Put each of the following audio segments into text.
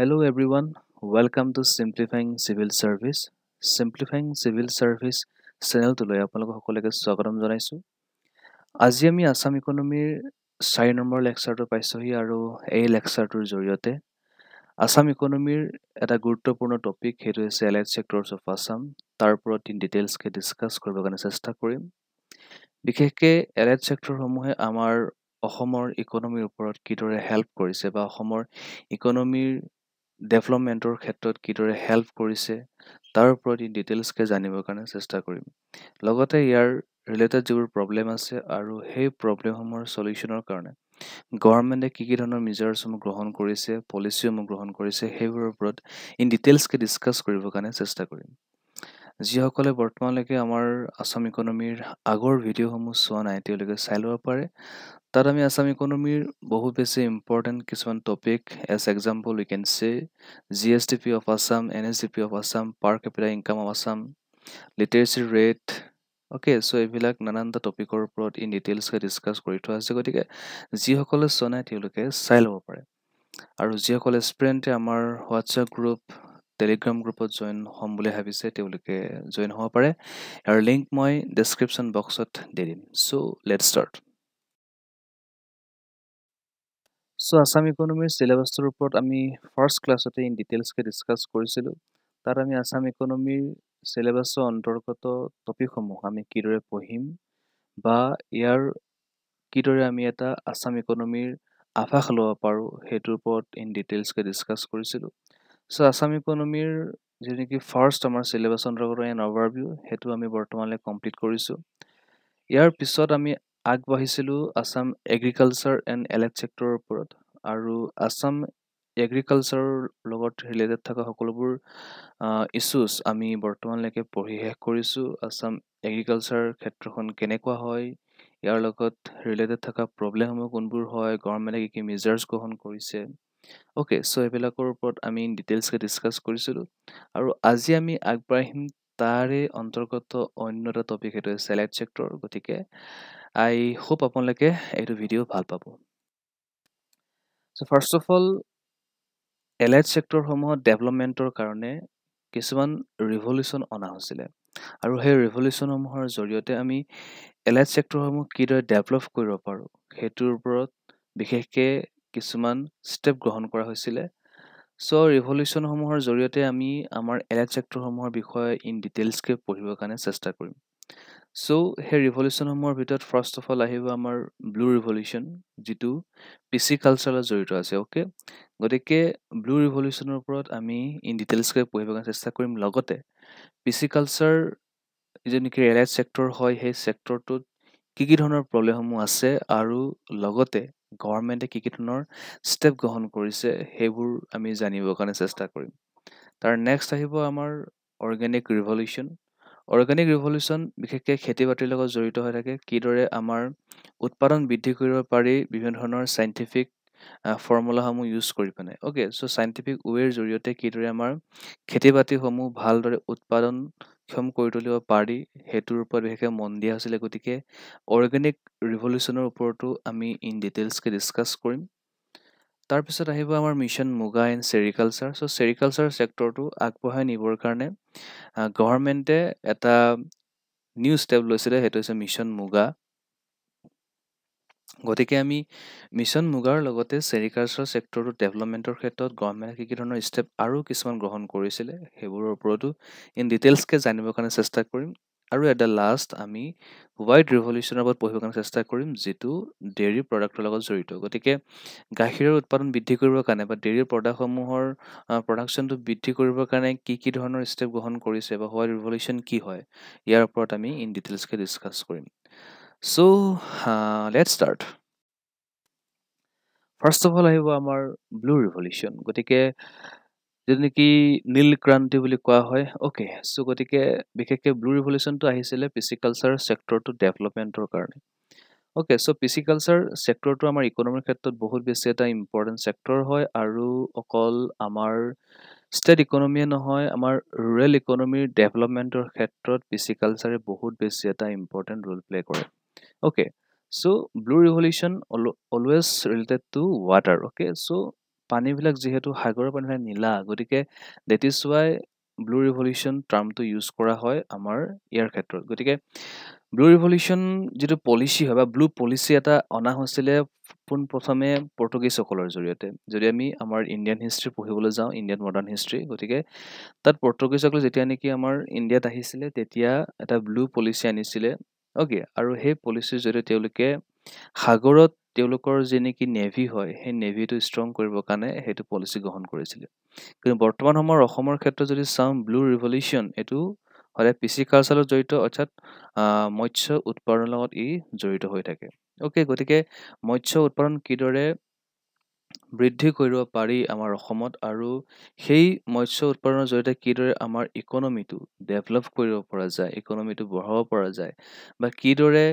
Hello everyone, welcome to Simplifying Civil Service. Simplifying Civil Service channel to লৈ আপোনালোক সকলোকে স্বাগতম জনাইছো। আজি আমি আসাম ইকোনমিৰ 4 নম্বৰ লেকচাৰটো পাইছোহি আৰু এই লেকচাৰটোৰ জৰিয়তে আসাম ইকোনমিৰ এটা গুৰুত্বপূৰ্ণ টপিক হেৰি হৈছে এলাইড ছেক্টৰছ অফ আসাম তাৰ ওপৰত ইন ডিটেইলছ কে ডিসকাছ কৰিবৰ কাৰণে চেষ্টা কৰিম। বিশেষকে এলাইড ছেক্টৰসমূহে আমাৰ অসমৰ ইকনমিৰ ওপৰত কিদৰে হেল্প কৰিছে বা অসমৰ ইকনমিৰ ডেভেলপমেণ্টৰ ক্ষেত্ৰত কিদৰে হেল্প কৰিছে তাৰ ওপৰত ডিটেইলছকৈ জানিবৰ কাৰণে চেষ্টা কৰিম লগতে ইয়াৰ ৰিলেটেড যিবোৰ প্ৰব্লেম আছে আৰু সেই প্ৰব্লেমসমূহৰ চলিউশ্যনৰ কাৰণে গভৰ্ণমেণ্টে কি কি ধৰণৰ মেজাৰছসমূহ গ্ৰহণ কৰিছে পলিচিসমূহ গ্ৰহণ কৰিছে সেইবোৰৰ ওপৰত ইন ডিটেইলছকৈ ডিছকাছ কৰিবৰ কাৰণে চেষ্টা কৰিম যিসকলে বৰ্তমানলৈকে আমাৰ আছাম ইকনমিৰ আগৰ ভিডিঅ'সমূহ চোৱা নাই তেওঁলোকে চাই ল'ব পাৰে তাত আমি আছাম ইকনমিৰ বহুত বেছি ইম্পৰ্টেণ্ট কিছুমান topic as example you can see G S D P of Assam N S D P of Assam per capital income of Assam literacy rate okay so' এইবিলাক নানানটা টপিকৰ ওপৰত ইন ডিটেইলছকৈ ডিছকাছ কৰি থোৱা হৈছে গতিকে যিসকলে চোৱা নাই তেওঁলোকে চাই ল'ব পাৰে আৰু যিসকল এক্সপিৰিয়েণ্টে আমাৰ হোৱাটছএপ গ্ৰুপ টেলিগ্ৰাম গ্ৰুপত জইন হ'ম বুলি ভাবিছে তেওঁলোকে জইন হ'ব পাৰে ইয়াৰ লিংক মই ডেছক্ৰিপশ্যন বক্সত দি দিম so' let start so' Assam ইকনমিৰ চিলেবাছটোৰ ওপৰত আমি ফাৰ্ষ্ট ক্লাছতে ইন ডিটেইলছকৈ ডিছকাছ কৰিছিলোঁ তাত আমি আছাম ইকনমিৰ চিলেবাছৰ অন্তৰ্গত টপিকসমূহ আমি কিদৰে পঢ়িম বা ইয়াৰ কিদৰে আমি এটা আছাম ইকনমিৰ আভাস ল'ব পাৰোঁ সেইটোৰ ওপৰত ইন ডিটেইলছকৈ ডিছকাছ কৰিছিলোঁ চ' আছাম ইকনমিৰ যি নেকি ফাৰ্ষ্ট আমাৰ চিলেবাছ অন্তৰ্গত এন অভাৰ ভিউ সেইটো আমি বৰ্তমানলৈ কমপ্লিট কৰিছোঁ ইয়াৰ পিছত আমি আগবাঢ়িছিলোঁ আছাম এগ্ৰিকালচাৰ এণ্ড এলেক ছেক্টৰৰ ওপৰত আৰু আছাম এগ্ৰিকালচাৰৰ লগত ৰিলেটেড থকা সকলোবোৰ ইছ্যুজ আমি বৰ্তমানলৈকে পঢ়ি শেষ কৰিছোঁ আছাম এগ্ৰিকালচাৰ ক্ষেত্ৰখন কেনেকুৱা হয় ইয়াৰ লগত ৰিলেটেড থকা প্ৰব্লেমসমূহ কোনবোৰ হয় গভৰ্ণমেণ্টে কি কি মেজাৰ্ছ গ্ৰহণ কৰিছে অ'কে চ' এইবিলাকৰ ওপৰত আমি ডিটেইলছকৈ ডিছকাছ কৰিছিলোঁ আৰু আজি আমি আগবাঢ়িম তাৰে অন্তৰ্গত অন্য এটা টপিক সেইটো হৈছে চেলাইড ছেক্টৰ গতিকে আই হোপ আপোনালোকে এইটো ভিডিঅ' ভাল পাব so' first of all allied ছেক্টৰসমূহত ডেভেলপমেণ্টৰ কাৰণে কিছুমান ৰিভলিউশ্যন অনা হৈছিলে আৰু সেই ৰিভলিউশ্যনসমূহৰ জৰিয়তে আমি এলাইড ছেক্টৰসমূহ কিদৰে ডেভেলপ কৰিব পাৰোঁ সেইটোৰ ওপৰত বিশেষকৈ কিছুমান ষ্টেপ গ্ৰহণ কৰা হৈছিলে চ' ৰিভলিউশ্যনসমূহৰ জৰিয়তে আমি আমাৰ এলাইট চেক্টৰসমূহৰ বিষয়ে ইন ডিটেইলছকৈ পঢ়িবৰ কাৰণে চেষ্টা কৰিম চ' সেই ৰিভলিউশ্যনসমূহৰ ভিতৰত ফাৰ্ষ্ট অফ অল আহিব আমাৰ ব্লু ৰিভলিউশ্যন যিটো পি চি কালচাৰলৈ জড়িত আছে অ'কে গতিকে ব্লু ৰিভলিউশ্যনৰ ওপৰত আমি ইন ডিটেইলছকৈ পঢ়িবৰ কাৰণে চেষ্টা কৰিম লগতে পি চি কালচাৰ যে নেকি এলাইট চেক্টৰ হয় সেই চেক্টৰটোত কি কি ধৰণৰ প্ৰব্লেমসমূহ আছে আৰু লগতে গভৰ্ণমেণ্টে কি কি ধৰণৰ ষ্টেপ গ্ৰহণ কৰিছে সেইবোৰ আমি জানিবৰ কাৰণে চেষ্টা কৰিম তাৰ নেক্সট আহিব আমাৰ অৰ্গেনিক ৰিভলিউশ্যন অৰ্গেনিক ৰিভলিউশ্যন বিশেষকৈ খেতি বাতিৰ লগত জড়িত হৈ থাকে কিদৰে আমাৰ উৎপাদন বৃদ্ধি কৰিব পাৰি বিভিন্ন ধৰণৰ চাইণ্টিফিক ফৰ্মুলাসমূহ ইউজ কৰি পিনে অ'কে চ' চাইণ্টিফিক ৱেৰ জৰিয়তে কিদৰে আমাৰ খেতি বাতিসমূহ ভালদৰে উৎপাদন সক্ষম কৰি তুলিব পাৰি সেইটোৰ ওপৰত বিশেষকৈ মন দিয়া হৈছিলে গতিকে অৰ্গেনিক ৰিভলিউশ্যনৰ ওপৰতো আমি ইন ডিটেইলছকে ডিছকাছ কৰিম তাৰপিছত আহিব আমাৰ mission Muga in sericulture so' sericulture চেক্টৰটো আগবঢ়াই নিবৰ কাৰণে গভৰ্ণমেণ্টে এটা নিউ ষ্টেপ লৈছিলে সেইটো হৈছে মিছন মুগা গতিকে আমি মিছন মুগাৰ লগতে ছেৰিকালচাৰ চেক্টৰটো ডেভেলপমেণ্টৰ ক্ষেত্ৰত গভৰ্ণমেণ্টে কি কি ধৰণৰ ষ্টেপ আৰু কিছুমান গ্ৰহণ কৰিছিলে সেইবোৰৰ ওপৰতো ইন ডিটেইলছকৈ জানিবৰ কাৰণে চেষ্টা কৰিম আৰু এট দ্য লাষ্ট আমি হোৱাইট ৰিভলিউশ্যনৰ ওপৰত পঢ়িবৰ কাৰণে চেষ্টা কৰিম যিটো ডেইৰী প্ৰডাক্টৰ লগত জড়িত গতিকে গাখীৰৰ উৎপাদন বৃদ্ধি কৰিবৰ কাৰণে বা ডেইৰীৰ প্ৰডাক্টসমূহৰ প্ৰডাকশ্যনটো বৃদ্ধি কৰিবৰ কাৰণে কি কি ধৰণৰ ষ্টেপ গ্ৰহণ কৰিছে বা হোৱাইট ৰিভলিউশ্যন কি হয় ইয়াৰ ওপৰত আমি ইন ডিটেইলছকৈ ডিছকাছ কৰিম so' let start first of all আহিব আমাৰ ব্লু ৰিভলিউশ্যন গতিকে যিটো নেকি নীল ক্ৰান্তি বুলি কোৱা হয় অ'কে চ' গতিকে বিশেষকৈ ব্লু ৰিভলিউশ্যনটো আহিছিলে পিচিকালচাৰ চেক্টৰটো ডেভেলপমেণ্টৰ কাৰণে অ'কে চ' পিচিকালচাৰ চেক্টৰটো আমাৰ ইকনমিৰ ক্ষেত্ৰত বহুত বেছি এটা ইম্পৰ্টেণ্ট চেক্টৰ হয় আৰু অকল আমাৰ ষ্টেট ইকনমিয়ে নহয় আমাৰ ৰুৰেল ইকনমিৰ ডেভেলপমেণ্টৰ ক্ষেত্ৰত পিচিকালচাৰে বহুত বেছি এটা ইম্পৰ্টেণ্ট ৰোল প্লে' কৰে okay so blue revolution always related to water okay so পানীবিলাক যিহেতু সাগৰৰ পানীবিলাক নীলা গতিকে that is why blue revolution টাৰ্মটো ইউজ কৰা হয় আমাৰ ইয়াৰ ক্ষেত্ৰত গতিকে ব্লু ৰিভলিউশ্যন যিটো পলিচি হয় বা ব্লু পলিচি এটা অনা হৈছিলে পোনপ্ৰথমে পৰ্তুগীজসকলৰ জৰিয়তে যদি আমি আমাৰ ইণ্ডিয়ান হিষ্ট্ৰী পঢ়িবলৈ যাওঁ ইণ্ডিয়ান মডাৰ্ণ হিষ্ট্ৰী গতিকে তাত পৰ্তুগীজসকলে যেতিয়া নেকি আমাৰ ইণ্ডিয়াত আহিছিলে তেতিয়া এটা ব্লু পলিচি আনিছিলে অ'কে আৰু সেই পলিচিৰ জৰিয়তে তেওঁলোকে সাগৰত তেওঁলোকৰ যি নেকি নেভি হয় সেই নেভিটো ষ্ট্ৰং কৰিবৰ কাৰণে সেইটো পলিচি গ্ৰহণ কৰিছিলে কিন্তু বৰ্তমান সময়ৰ অসমৰ ক্ষেত্ৰত যদি চাওঁ ব্লু ৰিভলিউশ্যন এইটো সদায় পিচি কালচাৰত জড়িত অৰ্থাৎ মৎস্য উৎপাদনৰ লগত ই জড়িত হৈ থাকে অ'কে গতিকে মৎস্য উৎপাদন কিদৰে বৃদ্ধি কৰিব পাৰি আমাৰ অসমত আৰু সেই মৎস্য উৎপাদনৰ জৰিয়তে কিদৰে আমাৰ ইকনমিটো ডেভেলপ কৰিব পৰা যায় ইকনমিটো বঢ়াব পৰা যায় বা কিদৰে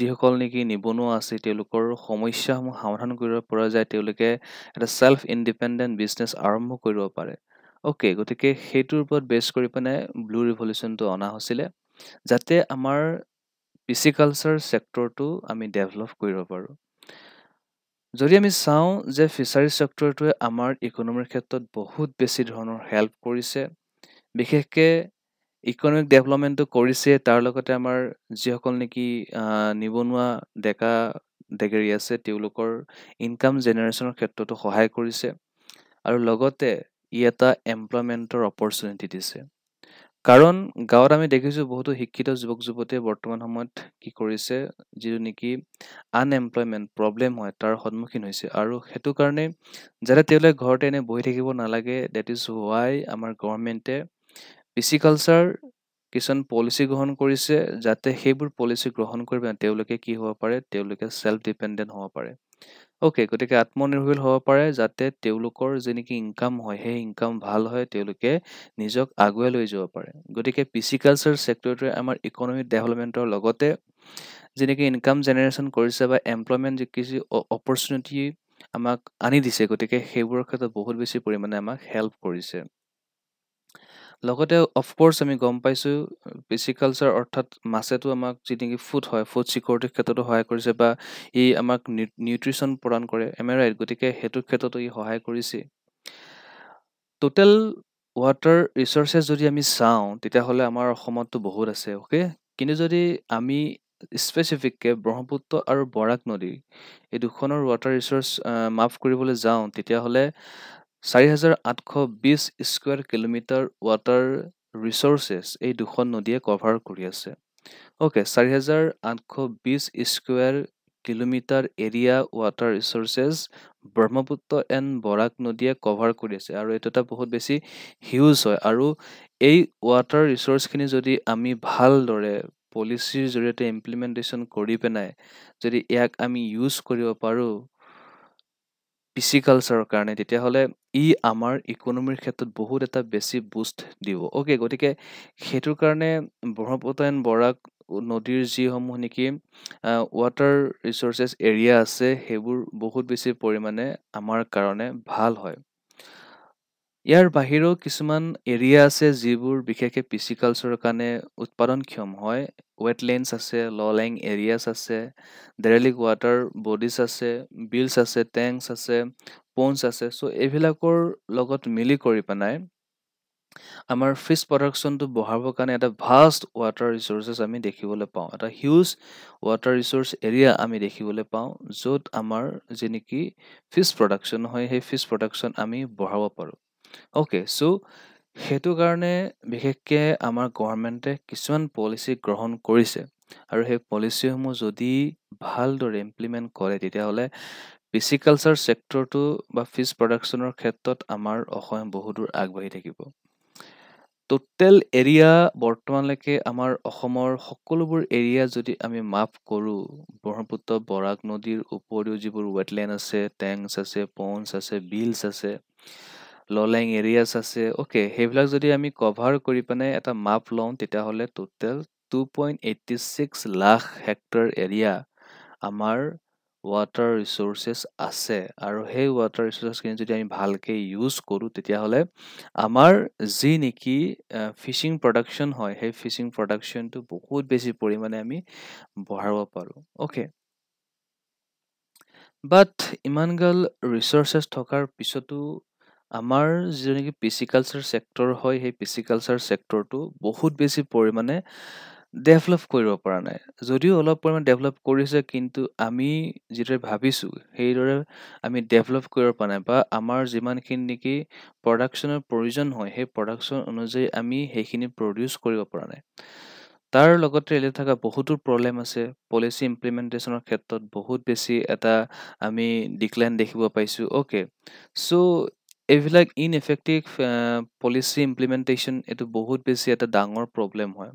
যিসকল নেকি নিবনুৱা আছে তেওঁলোকৰ সমস্যাসমূহ সমাধান কৰিব পৰা যায় তেওঁলোকে এটা ছেল্ফ ইনডিপেণ্ডেণ্ট বিজনেছ আৰম্ভ কৰিব পাৰে অ'কে গতিকে সেইটোৰ ওপৰত বেছ কৰি পিনে ব্লু ৰিভলিউশ্যনটো অনা হৈছিলে যাতে আমাৰ পিচিকালচাৰ চেক্টৰটো আমি ডেভেলপ কৰিব পাৰোঁ যদি আমি চাওঁ যে ফিচাৰী চেক্টৰটোৱে আমাৰ ইকনমিৰ ক্ষেত্ৰত বহুত বেছি ধৰণৰ হেল্প কৰিছে বিশেষকৈ ইকনমিক ডেভেলপমেণ্টটো কৰিছে তাৰ লগতে আমাৰ যিসকল নেকি নিবনুৱা ডেকা ডেগেৰী আছে তেওঁলোকৰ ইনকাম জেনেৰেশ্যনৰ ক্ষেত্ৰতো সহায় কৰিছে আৰু লগতে ই এটা এমপ্লয়মেণ্টৰ অপৰচুনিটি দিছে কাৰণ গাঁৱত আমি দেখিছোঁ বহুতো শিক্ষিত যুৱক যুৱতীয়ে বৰ্তমান সময়ত কি কৰিছে যিটো নেকি আনএমপ্লয়মেণ্ট প্ৰব্লেম হয় তাৰ সন্মুখীন হৈছে আৰু সেইটো কাৰণে যাতে তেওঁলোকে ঘৰতে এনে বহি থাকিব নালাগে ডেট ইজ ৱাই আমাৰ গভৰ্ণমেণ্টে পিচিকালচাৰ কিছুমান পলিচি গ্ৰহণ কৰিছে যাতে সেইবোৰ পলিচি গ্ৰহণ কৰিব তেওঁলোকে কি হ'ব পাৰে তেওঁলোকে ছেল্ফ ডিপেণ্ডেণ্ট হ'ব পাৰে অ'কে গতিকে আত্মনিৰ্ভৰশীল হ'ব পাৰে যাতে তেওঁলোকৰ যি নেকি ইনকাম হয় সেই ইনকাম ভাল হয় তেওঁলোকে নিজক আগুৱাই লৈ যাব পাৰে গতিকে পিচিকালচাৰ ছেক্টৰটোৱে আমাৰ ইকনমিক ডেভেলপমেণ্টৰ লগতে যি নেকি ইনকাম জেনেৰেশ্যন কৰিছে বা এমপ্লয়মেণ্ট যি কিছু অপৰচুনিটি আমাক আনি দিছে গতিকে সেইবোৰৰ ক্ষেত্ৰত বহুত বেছি পৰিমাণে আমাক হেল্প কৰিছে লগতে অফক'ৰ্ছ আমি গম পাইছোঁ পিচিকালচাৰ অৰ্থাৎ মাছেটো আমাক যি নেকি ফুড হয় ফুড ছিকিউৰিটিৰ ক্ষেত্ৰতো সহায় কৰিছে বা ই আমাক নিউট্ৰিশ্যন প্ৰদান কৰে এম আই ৰাইট গতিকে সেইটো ক্ষেত্ৰতো ই সহায় কৰিছে টোটেল ৱাটাৰ ৰিচৰ্চেছ যদি আমি চাওঁ তেতিয়াহ'লে আমাৰ অসমততো বহুত আছে অ'কে কিন্তু যদি আমি স্পেচিফিককে ব্ৰহ্মপুত্ৰ আৰু বৰাক নদী এই দুখনৰ ৱাটাৰ ৰিচৰ্চ মাফ কৰিবলৈ যাওঁ তেতিয়াহ'লে চাৰি হাজাৰ আঠশ বিছ স্কুৱেৰ কিলোমিটাৰ ৱাটাৰ ৰিচৰ্চেছ এই দুখন নদীয়ে কভাৰ কৰি আছে অ'কে চাৰি হাজাৰ আঠশ বিছ square kilometre area water resources Brahmaputra and Barak নদীয়ে কভাৰ কৰি আছে আৰু এইটো এটা বহুত বেছি হিউজ হয় আৰু এই ৱাটাৰ ৰিচৰ্চখিনি যদি আমি ভালদৰে পলিচিৰ জৰিয়তে ইমপ্লিমেণ্টেশ্যন কৰি পেনাই যদি ইয়াক আমি ইউজ কৰিব পাৰোঁ পিচি কালচাৰৰ কাৰণে তেতিয়াহ'লে ই আমাৰ ইকনমিৰ ক্ষেত্ৰত বহুত এটা বেছি বুষ্ট দিব অ'কে গতিকে সেইটো কাৰণে ব্ৰহ্মপুত্ৰ বৰাক নদীৰ যিসমূহ নেকি ৱাটাৰ ৰিচৰ্চেছ এৰিয়া আছে সেইবোৰ বহুত বেছি পৰিমাণে আমাৰ কাৰণে ভাল হয় ইয়াৰ বাহিৰেও কিছুমান এৰিয়া আছে যিবোৰ বিশেষকে পিচি কালচাৰৰ কাৰণে উৎপাদনক্ষম হয় ৱেট লেন্স আছে ললেং এৰিয়াছ আছে ডেৰেলিক ৱাটাৰ বডিছ আছে বিলছ আছে টেংকছ আছে পন্স আছে চ' এইবিলাকৰ লগত মিলি কৰি পেলাই আমাৰ ফিচ প্ৰডাকশ্যনটো বঢ়াবৰ কাৰণে এটা ভাষ্ট ৱাটাৰ ৰিচ'ৰ্চেছ আমি দেখিবলৈ পাওঁ এটা হিউজ ৱাটাৰ ৰিচৰ্চ এৰিয়া আমি দেখিবলৈ পাওঁ য'ত আমাৰ যি নেকি ফিচ প্ৰডাকশ্যন হয় সেই ফিছ প্ৰডাকশ্যন আমি বঢ়াব পাৰোঁ অ'কে চ' সেইটো কাৰণে বিশেষকৈ আমাৰ গভৰ্ণমেণ্টে কিছুমান পলিচি গ্ৰহণ কৰিছে আৰু সেই পলিচিসমূহ যদি ভালদৰে ইমপ্লিমেণ্ট কৰে তেতিয়াহ'লে পিচিকালচাৰ চেক্টৰটো বা ফিছ প্ৰডাকশ্যনৰ ক্ষেত্ৰত আমাৰ অসম বহুদূৰ আগবাঢ়ি থাকিব টোটেল এৰিয়া বৰ্তমানলৈকে আমাৰ অসমৰ সকলোবোৰ এৰিয়া যদি আমি মাপ কৰোঁ ব্ৰহ্মপুত্ৰ বৰাক নদীৰ উপৰিও যিবোৰ ৱেটলেণ্ড আছে টেংকছ আছে পঞ্চ আছে বিলছ আছে ল' লাইং আছে অ'কে সেইবিলাক যদি আমি কভাৰ কৰি পিনে এটা মাপ লওঁ তেতিয়াহ'লে total two lakh hectare area আমাৰ ৱাটাৰ ৰিচোৰ্চেছ আছে আৰু সেই ৱাটাৰ ৰিচোৰ্চেছখিনি যদি আমি ভালকৈ ইউজ কৰোঁ তেতিয়াহ'লে আমাৰ যি নেকি ফিছিং প্ৰডাকশ্যন হয় সেই ফিছিং প্ৰডাকশ্যনটো বহুত বেছি পৰিমাণে আমি বঢ়াব পাৰো অ'কে বাট ইমানগাল ৰিচোৰ্চেছ থকাৰ পিছতো আমাৰ যি নেকি পিচিকালচাৰ চেক্টৰ হয় সেই পিচিকালচাৰ চেক্টৰটো বহুত বেছি পৰিমাণে ডেভেলপ কৰিব পৰা নাই যদিও অলপ পৰিমাণে ডেভেলপ কৰিছে কিন্তু আমি যিদৰে ভাবিছোঁ সেইদৰে আমি ডেভেলপ কৰিব পৰা নাই বা আমাৰ যিমানখিনি নেকি প্ৰডাকশ্যনৰ প্ৰয়োজন হয় সেই প্ৰডাকশ্যন অনুযায়ী আমি সেইখিনি প্ৰডিউচ কৰিব পৰা নাই তাৰ লগতে ৰিলেট থকা বহুতো প্ৰব্লেম আছে পলিচি ইমপ্লিমেণ্টেশ্যনৰ ক্ষেত্ৰত বহুত বেছি এটা আমি ডিক্লাইন দেখিব পাইছোঁ অ'কে চ' এইবিলাক ইন ইনএফেক্টিভ পলিচি ইমপ্লিমেণ্টেশ্যন এইটো বহুত বেছি এটা ডাঙৰ প্ৰব্লেম হয়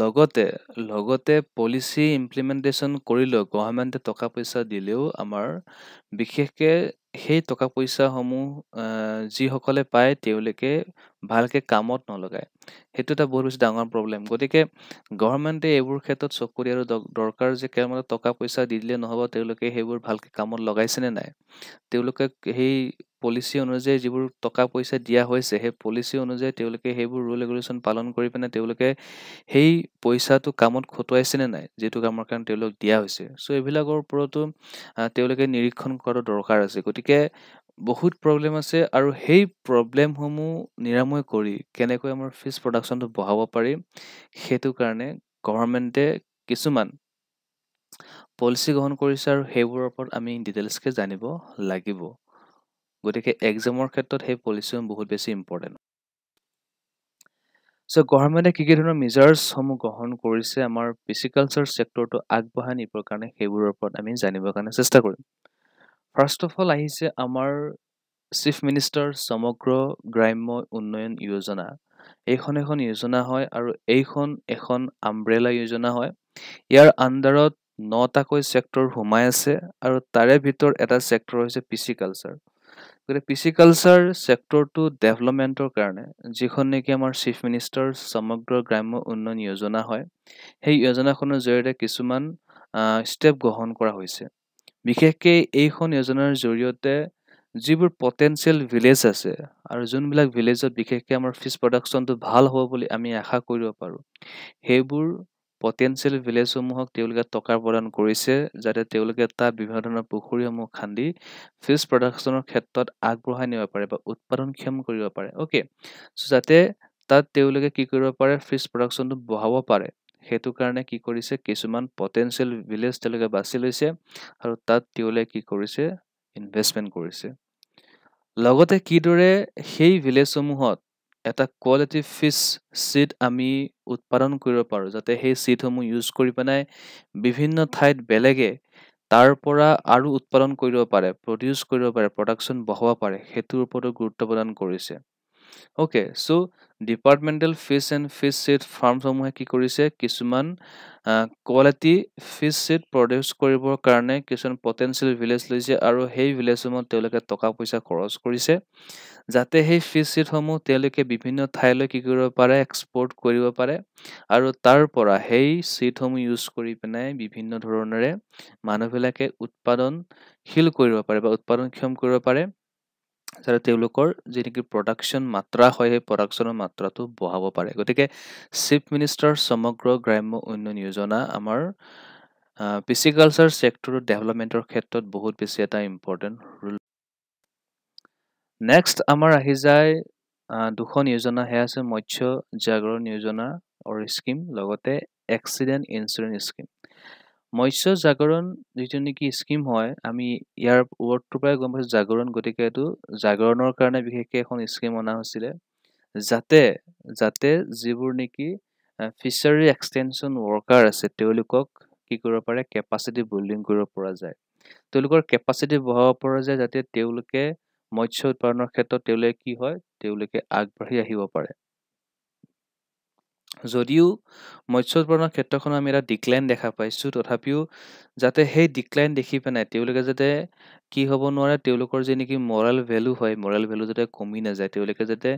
লগতে লগতে পলিচি ইমপ্লিমেণ্টেশ্যন কৰিলেও গভৰ্ণমেণ্টে টকা পইচা দিলেও আমাৰ বিশেষকৈ সেই টকা পইচাসমূহ যিসকলে পায় তেওঁলোকে ভালকৈ কামত নলগায় সেইটো এটা বহুত বেছি ডাঙৰ প্ৰব্লেম গতিকে গভৰ্ণমেণ্টে এইবোৰ ক্ষেত্ৰত চকু দিয়াৰ দৰকাৰ যে কেৱলমানে টকা পইচা দি দিলে নহ'ব তেওঁলোকে সেইবোৰ ভালকৈ কামত লগাইছেনে নাই তেওঁলোকে সেই পলিচি অনুযায়ী যিবোৰ টকা পইচা দিয়া হৈছে সেই পলিচি অনুযায়ী তেওঁলোকে সেইবোৰ ৰুল ৰেগুলেশ্যন পালন কৰি পিনে তেওঁলোকে সেই পইচাটো কামত খটুৱাইছেনে নাই যিটো কামৰ কাৰণে তেওঁলোক দিয়া হৈছে চ' এইবিলাকৰ ওপৰতো তেওঁলোকে নিৰীক্ষণ কৰাটো দৰকাৰ আছে গতিকে বহুত প্ৰব্লেম আছে আৰু সেই প্ৰব্লেমসমূহ নিৰাময় কৰি কেনেকৈ আমাৰ ফিজ প্ৰডাকশ্যনটো বঢ়াব পাৰি সেইটো কাৰণে গভৰ্ণমেণ্টে কিছুমান পলিচি গ্ৰহণ কৰিছে আৰু সেইবোৰৰ ওপৰত আমি ডিটেইলছকৈ জানিব লাগিব গতিকে এক্সামৰ ক্ষেত্ৰত সেই পলিচিসমূহ বহুত বেছি ইম্পৰ্টেণ্ট চ' গভৰ্ণমেণ্টে কি কি ধৰণৰ মেজাৰ্ছসমূহ গ্ৰহণ কৰিছে আমাৰ পিচিকালচাৰ চেক্টৰটো আগবঢ়াই নিবৰ কাৰণে সেইবোৰৰ ওপৰত আমি জানিবৰ কাৰণে চেষ্টা কৰিম ফাৰ্ষ্ট অফ অল আহিছে আমাৰ চিফ মিনিষ্টাৰ সমগ্ৰ গ্ৰাম্য উন্নয়ন যোজনা এইখন এখন যোজনা হয় আৰু এইখন এখন আমব্ৰেলা যোজনা হয় ইয়াৰ আণ্ডাৰত নটাকৈ চেক্টৰ সোমাই আছে আৰু তাৰে ভিতৰত এটা ছেক্টৰ হৈছে পিচি কালচাৰ গতিকে পিচি কালচাৰ চেক্টৰটো ডেভেলপমেণ্টৰ কাৰণে যিখন নেকি আমাৰ চিফ মিনিষ্টাৰ সমগ্ৰ গ্ৰাম্য উন্নয়ন যোজনা হয় সেই যোজনাখনৰ জৰিয়তে কিছুমান ষ্টেপ গ্ৰহণ কৰা হৈছে বিশেষকৈ এইখন যোজনাৰ জৰিয়তে যিবোৰ পটেঞ্চিয়েল ভিলেজ আছে আৰু যোনবিলাক ভিলেজত বিশেষকৈ আমাৰ ফিচ প্ৰডাকশ্যনটো ভাল হ'ব বুলি আমি আশা কৰিব পাৰোঁ সেইবোৰ পটেঞ্চিয়েল ভিলেজসমূহক তেওঁলোকে টকা প্ৰদান কৰিছে যাতে তেওঁলোকে তাত বিভিন্ন ধৰণৰ পুখুৰীসমূহ খান্দি ফিচ প্ৰডাকশ্যনৰ ক্ষেত্ৰত আগবঢ়াই নিব পাৰে বা উৎপাদনক্ষম কৰিব পাৰে অ'কে যাতে তাত তেওঁলোকে কি কৰিব পাৰে ফিচ প্ৰডাকশ্যনটো বঢ়াব পাৰে সেইটো কাৰণে কি কৰিছে কিছুমান পটেঞ্চিয়েল ভিলেজ তেওঁলোকে বাছি লৈছে আৰু তাত তেওঁলোকে কি কৰিছে ইনভেষ্টমেণ্ট কৰিছে লগতে কিদৰে সেই ভিলেজসমূহত এটা কোৱালিটি ফিচ ছিড আমি উৎপাদন কৰিব পাৰোঁ যাতে সেই ছিডসমূহ ইউজ কৰি পেলাই বিভিন্ন ঠাইত বেলেগে তাৰ পৰা আৰু উৎপাদন কৰিব পাৰে প্ৰডিউচ কৰিব পাৰে প্ৰডাকশ্যন বঢ়াব পাৰে সেইটোৰ ওপৰতো গুৰুত্ব প্ৰদান কৰিছে okay so departmental fish and fish seed ফাৰ্মসমূহে কি কৰিছে কিছুমান কোৱালিটি ফিছ ছিড প্ৰডিউচ কৰিবৰ কাৰণে কিছুমান পটেঞ্চিয়েল ভিলেজ লৈছে আৰু সেই ভিলেজসমূহত তেওঁলোকে টকা পইচা খৰচ কৰিছে যাতে সেই ফিছ ছিডসমূহ তেওঁলোকে বিভিন্ন ঠাইলৈ কি কৰিব পাৰে এক্সপৰ্ট কৰিব পাৰে আৰু তাৰ পৰা সেই ছিডসমূহ ইউজ কৰি পিনে বিভিন্ন ধৰণেৰে মানুহবিলাকে উৎপাদনশীল কৰিব পাৰে বা উৎপাদনক্ষম কৰিব পাৰে যাতে তেওঁলোকৰ যি নেকি প্ৰডাকশ্যন মাত্ৰা হয় সেই প্ৰডাকশ্যনৰ মাত্ৰাটো বঢ়াব পাৰে গতিকে চিফ মিনিষ্টাৰ সমগ্ৰ গ্ৰাম্য উন্নয়ন যোজনা আমাৰ পিচিকালচাৰ চেক্টৰৰ ডেভেলপমেণ্টৰ ক্ষেত্ৰত বহুত বেছি এটা ইম্পৰ্টেণ্ট ৰোল নেক্সট আমাৰ আহি যায় দুখন যোজনা সেয়া আছে মৎস্য জাগৰণ যোজনা অৰ স্কিম লগতে accident insurance scheme Matsya Jagaran যিটো নেকি স্কীম হয় আমি ইয়াৰ ৱৰ্ডটোৰ পৰাই গম পাইছোঁ জাগৰণ গতিকে এইটো জাগৰণৰ কাৰণে বিশেষকৈ এখন স্কীম অনা হৈছিলে যাতে যাতে যিবোৰ নেকি ফিচাৰী এক্সটেনশ্যন ৱৰ্কাৰ আছে তেওঁলোকক কি কৰিব পাৰে কেপাচিটি বিল্ডিং কৰিব পৰা যায় তেওঁলোকৰ কেপাচিটি বঢ়াব পৰা যায় যাতে তেওঁলোকে মৎস্য উৎপাদনৰ ক্ষেত্ৰত তেওঁলোকে কি হয় তেওঁলোকে আগবাঢ়ি আহিব পাৰে যদিও মৎস্যপৰণৰ ক্ষেত্ৰখনত আমি এটা ডিক্লাইন দেখা পাইছোঁ তথাপিও যাতে সেই ডিক্লাইন দেখি পেনাই তেওঁলোকে যাতে কি হ'ব নোৱাৰে তেওঁলোকৰ যি নেকি মৰেল ভেলু হয় মৰেল ভেলু যাতে কমি নাযায় তেওঁলোকে যাতে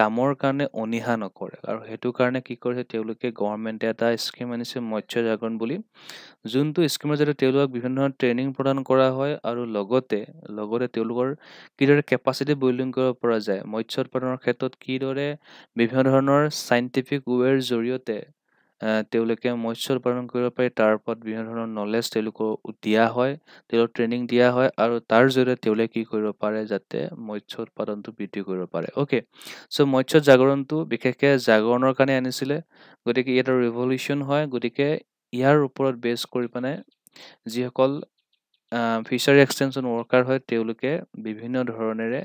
কামৰ কাৰণে অনিহা নকৰে আৰু সেইটো কাৰণে কি কৰিছে তেওঁলোকে গভৰ্ণমেণ্টে এটা স্কীম আনিছে মৎস্য জাগৰণ বুলি যোনটো স্কিমৰ যাতে তেওঁলোকক বিভিন্ন ধৰণৰ ট্ৰেইনিং প্ৰদান কৰা হয় আৰু লগতে লগতে তেওঁলোকৰ কিদৰে কেপাচিটি বিল্ডিং কৰিব পৰা যায় মৎস্য উৎপাদনৰ ক্ষেত্ৰত কিদৰে বিভিন্ন ধৰণৰ চাইণ্টিফিক ৱেৰ জৰিয়তে তেওঁলোকে মৎস্য উৎপাদন কৰিব পাৰে তাৰ ওপৰত বিভিন্ন ধৰণৰ নলেজ তেওঁলোকক দিয়া হয় তেওঁলোকক ট্ৰেইনিং দিয়া হয় আৰু তাৰ জৰিয়তে তেওঁলোকে কি কৰিব পাৰে যাতে মৎস্য উৎপাদনটো বৃদ্ধি কৰিব পাৰে অ'কে চ' মৎস্য জাগৰণটো বিশেষকৈ জাগৰণৰ কাৰণে আনিছিলে গতিকে ই এটা ৰিভলিউশ্যন হয় গতিকে ইয়াৰ ওপৰত বেচ কৰি পেলাই যিসকল ফিচাৰী এক্সটেনশ্যন ৱৰ্কাৰ হয় তেওঁলোকে বিভিন্ন ধৰণেৰে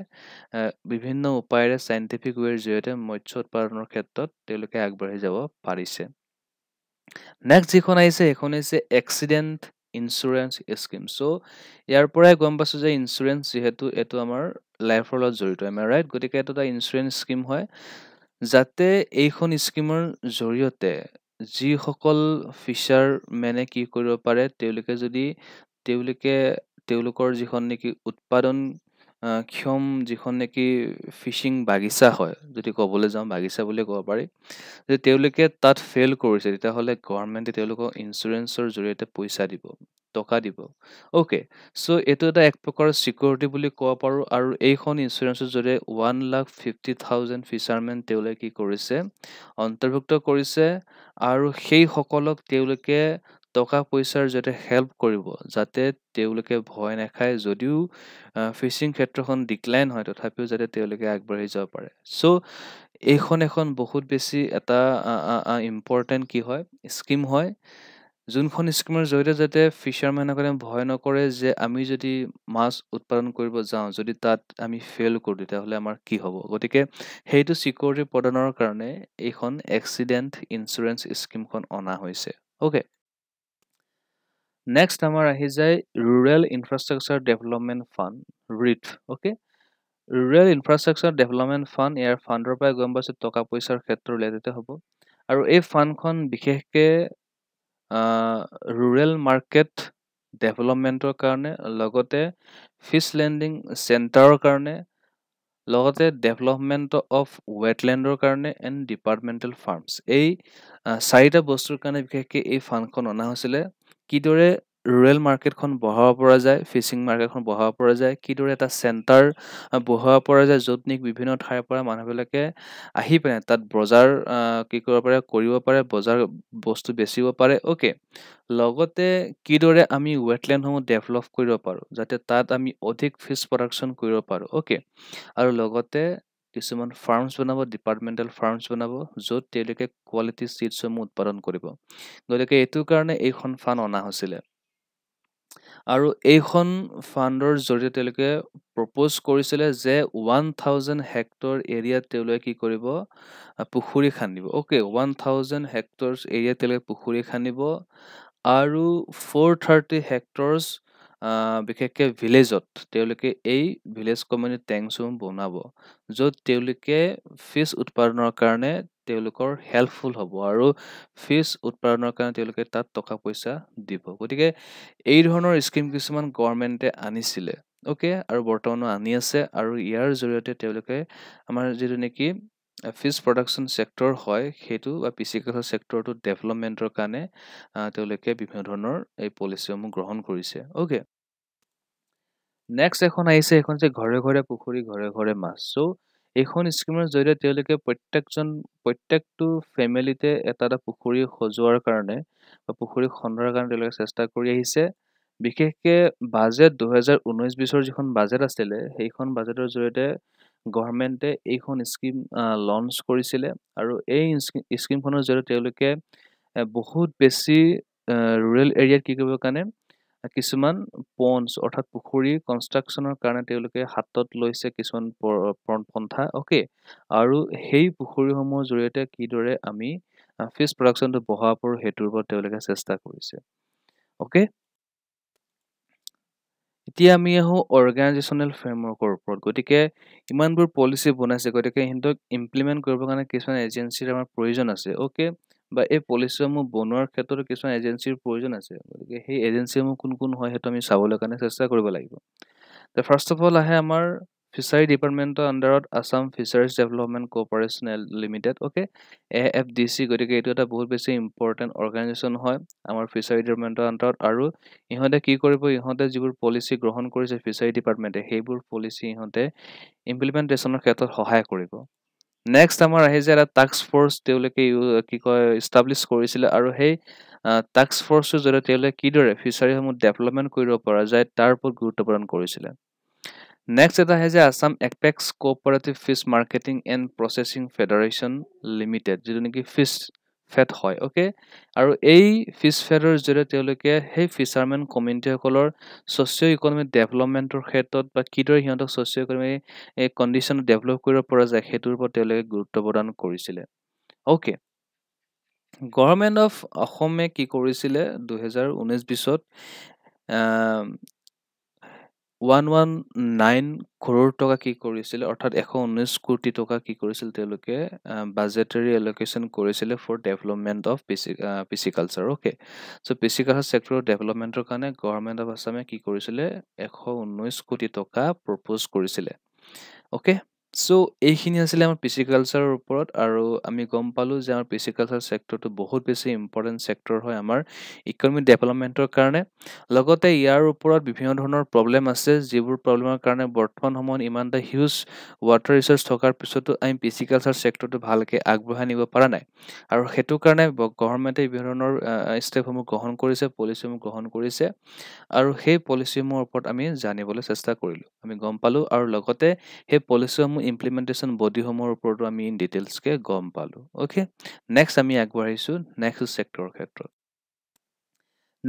বিভিন্ন উপায়েৰে চাইণ্টিফিক ৱেৰ জৰিয়তে মৎস্য উৎপাদনৰ ক্ষেত্ৰত তেওঁলোকে আগবাঢ়ি যাব পাৰিছে নেক্সট যিখন আহিছে সেইখন হৈছে এক্সিডেণ্ট ইঞ্চুৰেঞ্চ স্কিম চ' ইয়াৰ পৰাই গম পাইছোঁ যে ইঞ্চুৰেঞ্চ যিহেতু এইটো আমাৰ লাইফৰ লগত জড়িত আমাৰ ৰাইট গতিকে এইটো এটা ইঞ্চুৰেঞ্চ স্কিম হয় যাতে এইখন স্কিমৰ জৰিয়তে যিসকল ফিচাৰমেনে কি কৰিব পাৰে তেওঁলোকে যদি তেওঁলোকে তেওঁলোকৰ যিখন নেকি উৎপাদন ক্ষম যিখন নেকি ফিচিং বাগিচা হয় যদি ক'বলৈ যাওঁ বাগিচা বুলি ক'ব পাৰি যে তেওঁলোকে তাত ফেইল কৰিছে তেতিয়াহ'লে গভৰ্ণমেণ্টে তেওঁলোকক ইঞ্চুৰেঞ্চৰ জৰিয়তে পইচা দিব টকা দিব অ'কে চ' এইটো এটা এক প্ৰকাৰৰ চিকিউৰিটি বুলি ক'ব পাৰোঁ আৰু এইখন ইঞ্চুৰেঞ্চৰ জৰিয়তে one lakh fifty thousand fishermen তেওঁলোকে কি কৰিছে অন্তৰ্ভুক্ত কৰিছে আৰু সেইসকলক তেওঁলোকে টকা পইচাৰ যাতে হেল্প কৰিব যাতে তেওঁলোকে ভয় নাখায় যদিও ফিচিং ক্ষেত্ৰখন ডিক্লাইন হয় তথাপিও যাতে তেওঁলোকে আগবাঢ়ি যাব পাৰে চ' এইখন এখন বহুত বেছি এটা ইম্পৰ্টেণ্ট কি হয় স্কীম হয় যোনখন স্কীমৰ জৰিয়তে যাতে ফিচাৰমেনসকলে ভয় নকৰে যে আমি যদি মাছ উৎপাদন কৰিব যাওঁ যদি তাত আমি ফেইল কৰোঁ তেতিয়াহ'লে আমাৰ কি হ'ব গতিকে সেইটো চিকিউৰিটি প্ৰদানৰ কাৰণে এইখন এক্সিডেণ্ট ইঞ্চুৰেঞ্চ স্কীমখন অনা হৈছে অ'কে নেক্সট আমাৰ আহি যায় ৰুৰেল ইনফ্ৰাষ্ট্ৰাকচাৰ ডেভেলপমেণ্ট ফাণ্ড ৰিট okay rural infrastructure development fund ইয়াৰ ফাণ্ডৰ পৰাই গম পাইছোঁ টকা পইচাৰ ক্ষেত্ৰ ৰিলেটেড হ'ব আৰু এই ফাণ্ডখন বিশেষকৈ ৰুৰেল মাৰ্কেট ডেভেলপমেণ্টৰ কাৰণে লগতে ফিছ লেণ্ডিং চেণ্টাৰৰ কাৰণে লগতে ডেভেলপমেণ্ট অফ ৱেটলেণ্ডৰ কাৰণে এণ্ড ডিপাৰ্টমেণ্টেল ফাৰ্মছ এই চাৰিটা বস্তুৰ কাৰণে বিশেষকৈ এই ফাণ্ডখন অনা হৈছিলে কিদৰে ৰুৰেল মাৰ্কেটখন বঢ়াব পৰা যায় ফিচিং মাৰ্কেটখন বঢ়াব পৰা যায় কিদৰে এটা চেণ্টাৰ বঢ়াব পৰা যায় য'ত নেকি বিভিন্ন ঠাইৰ পৰা মানুহবিলাকে আহি পিনে তাত বজাৰ কি কৰিব পাৰে কৰিব পাৰে বজাৰ বস্তু বেচিব পাৰে অ'কে লগতে কিদৰে আমি ৱেটলেণ্ডসমূহ ডেভেলপ কৰিব পাৰোঁ যাতে তাত আমি অধিক ফিচ প্ৰডাকশ্যন কৰিব পাৰোঁ অ'কে আৰু লগতে কিছুমান ফাৰ্মছ বনাব ডিপাৰ্টমেণ্টেল ফাৰ্মছ বনাব য'ত তেওঁলোকে কোৱালিটি চিডছসমূহ উৎপাদন কৰিব গতিকে এইটো কাৰণে এইখন ফাণ্ড অনা হৈছিলে আৰু এইখন ফাণ্ডৰ জৰিয়তে তেওঁলোকে প্ৰপ'জ কৰিছিলে যে ওৱান থাউজেণ্ড হেক্টৰ এৰিয়াত তেওঁলোকে কি কৰিব পুখুৰী খান্দিব অ'কে ওৱান থাউজেণ্ড হেক্টৰ এৰিয়াত তেওঁলোকে পুখুৰী খান্দিব আৰু ফ'ৰ থাৰ্টি হেক্টৰছ বিশেষকে ভিলেজত তেওঁলোকে এই ভিলেজ কমিউনিটি টেংকচসমূহ বনাব য'ত তেওঁলোকে ফিছ উৎপাদনৰ কাৰণে তেওঁলোকৰ হেল্পফুল হ'ব আৰু ফিছ উৎপাদনৰ কাৰণে তেওঁলোকে তাত টকা পইচা দিব গতিকে এই ধৰণৰ স্কিম কিছুমান গভৰ্ণমেণ্টে আনিছিলে অ'কে আৰু বৰ্তমানো আনি আছে আৰু ইয়াৰ জৰিয়তে তেওঁলোকে আমাৰ যিটো নেকি ফিচ প্ৰডাকশ্যন চেক্টৰ হয় সেইটো বা পি চি চেক্টৰটো ডেভেলপমেণ্টৰ কাৰণে তেওঁলোকে বিভিন্ন ধৰণৰ এই পলিচিসমূহ গ্ৰহণ কৰিছে অ'কে নেক্সট এখন আহিছে এইখন যে ঘৰে ঘৰে পুখুৰী ঘৰে ঘৰে মাছ চ' এইখন স্কিমৰ জৰিয়তে তেওঁলোকে প্ৰত্যেকজন প্ৰত্যেকটো ফেমিলিতে এটা এটা পুখুৰী সজোৱাৰ কাৰণে বা পুখুৰী খন্দাৰ কাৰণে তেওঁলোকে চেষ্টা কৰি আহিছে বিশেষকৈ বাজেট দুহেজাৰ ঊনৈছ বিছৰ যিখন বাজেট আছিলে সেইখন বাজেটৰ জৰিয়তে গভৰ্ণমেণ্টে এইখন স্কিম লঞ্চ কৰিছিলে আৰু এই স্কিমখনৰ জৰিয়তে তেওঁলোকে বহুত বেছি ৰুৰেল এৰিয়াত কি কৰিবৰ কাৰণে কিছুমান পণ্ডছ অৰ্থাৎ পুখুৰী কনষ্ট্ৰাকশ্যনৰ কাৰণে তেওঁলোকে হাতত লৈছে কিছুমান পন্থা অ'কে আৰু সেই পুখুৰীসমূহৰ জৰিয়তে কিদৰে আমি ফিছ প্ৰডাকশ্যনটো বঢ়াব পাৰোঁ সেইটোৰ ওপৰত তেওঁলোকে চেষ্টা কৰিছে অ'কে এতিয়া আমি আহোঁ অৰ্গেনাইজেশ্যনেল ফ্ৰেমৱৰ্কৰ ওপৰত গতিকে ইমানবোৰ পলিচি বনাইছে গতিকে সিহঁতক ইমপ্লিমেণ্ট কৰিবৰ কাৰণে কিছুমান এজেঞ্চিৰ আমাৰ প্ৰয়োজন আছে অ'কে বা এই পলিচিসমূহ বনোৱাৰ ক্ষেত্ৰত কিছুমান এজেঞ্চিৰ প্ৰয়োজন আছে গতিকে সেই এজেঞ্চিসমূহ কোন কোন হয় সেইটো আমি চাবলৈ কাৰণে চেষ্টা কৰিব লাগিব ফাৰ্ষ্ট অফ অল আহে আমাৰ ফিচাৰী ডিপাৰ্টমেণ্টৰ আণ্ডাৰত Assam fisheries development corporation limited okay A F D C গতিকে এইটো এটা বহুত বেছি ইম্পৰ্টেণ্ট অৰ্গেনাইজেশ্যন হয় আমাৰ ফিচাৰী ডিপাৰ্টমেণ্টৰ আণ্ডাৰত আৰু ইহঁতে কি কৰিব ইহঁতে যিবোৰ পলিচি গ্ৰহণ কৰিছে ফিচাৰী ডিপাৰ্টমেণ্টে সেইবোৰ পলিচি ইহঁতে ইমপ্লিমেণ্টেশ্যনৰ ক্ষেত্ৰত সহায় কৰিব নেক্সট আমাৰ আহি যায় এটা টাস্ক ফ'ৰ্চ তেওঁলোকে কি কয় ইষ্টাব্লিছ কৰিছিলে আৰু সেই টাস্ক ফ'ৰ্চটোৰ জৰিয়তে তেওঁলোকে কিদৰে ফিচাৰীসমূহ ডেভেলপমেণ্ট কৰিব পৰা যায় তাৰ ওপৰত গুৰুত্ব প্ৰদান কৰিছিলে নেক্সট এটা আহে যে Assam apex cooperative fish marketing and processing federation limited যেটা নাকি ফিছ ফেট হয় ওকে আৰু এই ফিছ ফেডৰ জৰিয়তে তেওঁলোকে সেই ফিছাৰমেন কমিউনিটিসকলৰ ছ'চিঅ' ইকনমিক ডেভেলপমেণ্টৰ ক্ষেত্ৰত বা কিদৰে সিহঁতক ছ'চিঅ' ইকনমিক এই কণ্ডিশ্যন ডেভেলপ কৰিব পৰা যায় সেইটোৰ ওপৰত তেওঁলোকে গুৰুত্ব প্ৰদান কৰিছিলে অ'কে গভৰ্ণমেণ্ট অফ অসমে কি কৰিছিলে দুহেজাৰ ঊনৈছ বিছত ওৱান ওৱান নাইন ক্ৰ'ৰ টকা কি কৰিছিলে অৰ্থাৎ এশ ঊনৈছ কোটি টকা কি কৰিছিল তেওঁলোকে বাজেটেৰী এলকেশ্যন কৰিছিলে ফৰ ডেভেলপমেণ্ট অফ পিচি পিচিকালচাৰ অ'কে চ' পিচিকালচাৰ চেক্টৰৰ ডেভেলপমেণ্টৰ কাৰণে গভৰ্ণমেণ্ট অফ আছামে কি কৰিছিলে এশ ঊনৈছ কোটি টকা প্ৰপ'জ কৰিছিলে অ'কে চ' এইখিনি আছিলে আমাৰ পিচি কালচাৰৰ ওপৰত আৰু আমি গম পালোঁ যে আমাৰ পিচি কালচাৰ চেক্টৰটো বহুত বেছি ইম্পৰ্টেণ্ট চেক্টৰ হয় আমাৰ ইকনমিক ডেভেলপমেণ্টৰ কাৰণে লগতে ইয়াৰ ওপৰত বিভিন্ন ধৰণৰ প্ৰব্লেম আছে যিবোৰ প্ৰব্লেমৰ কাৰণে বৰ্তমান সময়ত ইমান এটা হিউজ ৱাটাৰ ৰিচৰ্চ থকাৰ পিছতো আমি পিচি কালচাৰ চেক্টৰটো ভালকৈ আগবঢ়াই নিব পৰা নাই আৰু সেইটো কাৰণে গভৰ্ণমেণ্টে বিভিন্ন ধৰণৰ ষ্টেপসমূহ গ্ৰহণ কৰিছে পলিচিসমূহ গ্ৰহণ কৰিছে আৰু সেই পলিচিসমূহৰ ওপৰত আমি জানিবলৈ চেষ্টা কৰিলোঁ আমি গম পালোঁ আৰু লগতে সেই পলিচিসমূহ ইমপ্লিমেণ্টেশ্যন বডিসমূহৰ ওপৰতো আমি ইন ডিটেইলছকৈ গম পালোঁ অ'কে নেক্সট আমি আগবাঢ়িছোঁ নেক্সট চেক্টৰৰ ক্ষেত্ৰত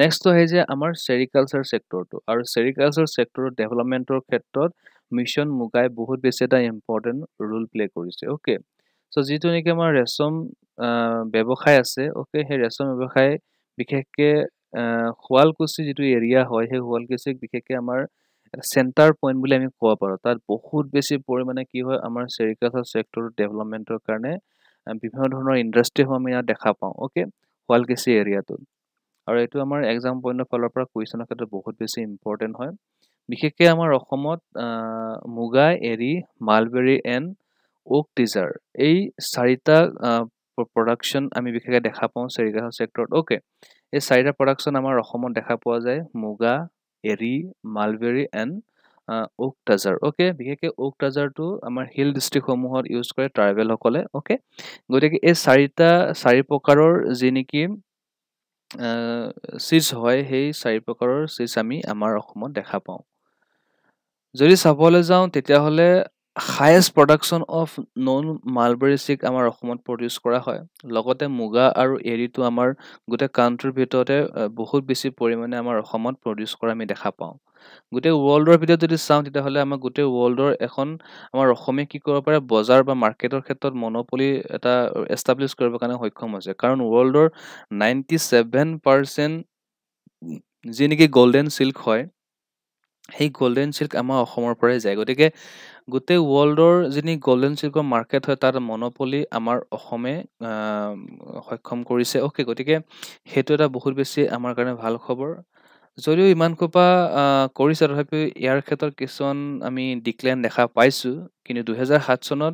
নেক্সট হয় যে আমাৰ ছেৰিকালচাৰ চেক্টৰটো আৰু ছেৰিকালচাৰ চেক্টৰৰ ডেভেলপমেণ্টৰ ক্ষেত্ৰত মিছন মুগাই বহুত বেছি এটা ইম্পৰ্টেণ্ট ৰোল প্লে কৰিছে অ'কে চ' যিটো নেকি আমাৰ ৰেচম ব্যৱসায় আছে অ'কে সেই ৰেচম ব্যৱসায় বিশেষকৈ শুৱালকুছি যিটো এৰিয়া হয় সেই শুৱালকুচিক বিশেষকৈ আমাৰ এটা চেণ্টাৰ পইণ্ট বুলি আমি ক'ব পাৰোঁ তাত বহুত বেছি পৰিমাণে কি হয় আমাৰ ছেৰিকালচাৰ চেক্টৰটো ডেভেলপমেণ্টৰ কাৰণে বিভিন্ন ধৰণৰ ইণ্ডাষ্ট্ৰীসমূহ আমি ইয়াত দেখা পাওঁ অ'কে শুৱালকেচি এৰিয়াটোত আৰু এইটো আমাৰ এক্সাম পইণ্টৰ ফালৰ পৰা কুৱেশ্যনৰ ক্ষেত্ৰত বহুত বেছি ইম্পৰ্টেণ্ট হয় বিশেষকৈ আমাৰ অসমত মুগা এৰি মালবেৰী এণ্ড অ'ক টিজাৰ এই চাৰিটা প্ৰডাকশ্যন আমি বিশেষকৈ দেখা পাওঁ ছেৰিকালচাৰ চেক্টৰত অ'কে এই চাৰিটা প্ৰডাকশ্যন আমাৰ অসমত দেখা পোৱা যায় Muga Eri mulberry and oak tasar okay বিশেষকৈ অ'ক ট্ৰাজাৰটো আমাৰ হিল ডিষ্ট্ৰিক্টসমূহত ইউজ কৰে ট্ৰাইবেলসকলে অ'কে গতিকে এই চাৰিটা চাৰি প্ৰকাৰৰ যি নেকি চিজ হয় সেই চাৰি প্ৰকাৰৰ চিজ আমি আমাৰ অসমত দেখা পাওঁ যদি চাবলৈ যাওঁ তেতিয়াহ'লে highest production of non mulberry silk আমাৰ অসমত প্ৰডিউচ কৰা হয় লগতে মুগা আৰু এৰীটো আমাৰ গোটেই কাণ্ট্ৰিৰ ভিতৰতে বহুত বেছি পৰিমাণে আমাৰ অসমত প্ৰডিউচ কৰা আমি দেখা পাওঁ গোটেই ৱৰ্ল্ডৰ ভিতৰত যদি চাওঁ তেতিয়াহ'লে আমাৰ গোটেই ৱৰ্ল্ডৰ এখন আমাৰ অসমে কি কৰিব পাৰে বজাৰ বা মাৰ্কেটৰ ক্ষেত্ৰত মনোপলি এটা এষ্টাব্লিছ কৰিবৰ কাৰণে সক্ষম হৈছে কাৰণ ৱৰ্ল্ডৰ নাইণ্টি ছেভেন পাৰ্চেণ্ট যি নেকি গ'ল্ডেন চিল্ক হয় সেই গ'ল্ডেন চিল্ক আমাৰ অসমৰ পৰাই যায় গতিকে গোটেই ৱৰ্ল্ডৰ যিনি গল্ডেন চিলভাৰ মাৰ্কেট হয় তাত মনপলি আমাৰ অসমে সক্ষম কৰিছে অ'কে গতিকে সেইটো এটা বহুত বেছি আমাৰ কাৰণে ভাল খবৰ যদিও ইমান সোপা কৰিছে তথাপিও ইয়াৰ ক্ষেত্ৰত কিছুমান আমি ডিক্লাইন দেখা পাইছোঁ কিন্তু দুহেজাৰ সাত চনত